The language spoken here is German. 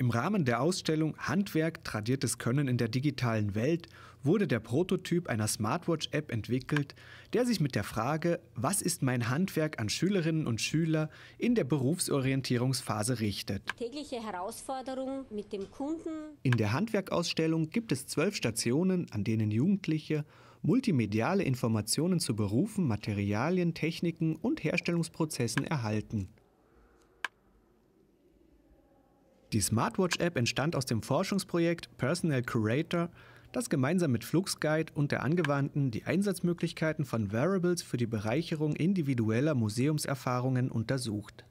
Im Rahmen der Ausstellung Handwerk tradiertes Können in der digitalen Welt wurde der Prototyp einer Smartwatch-App entwickelt, der sich mit der Frage, was ist mein Handwerk an Schülerinnen und Schüler in der Berufsorientierungsphase richtet. Tägliche Herausforderung mit dem Kunden. In der Handwerkausstellung gibt es zwölf Stationen, an denen Jugendliche multimediale Informationen zu Berufen, Materialien, Techniken und Herstellungsprozessen erhalten. Die Smartwatch-App entstand aus dem Forschungsprojekt Personal Curator, das gemeinsam mit Fluxguide und der Angewandten die Einsatzmöglichkeiten von Variables für die Bereicherung individueller Museumserfahrungen untersucht.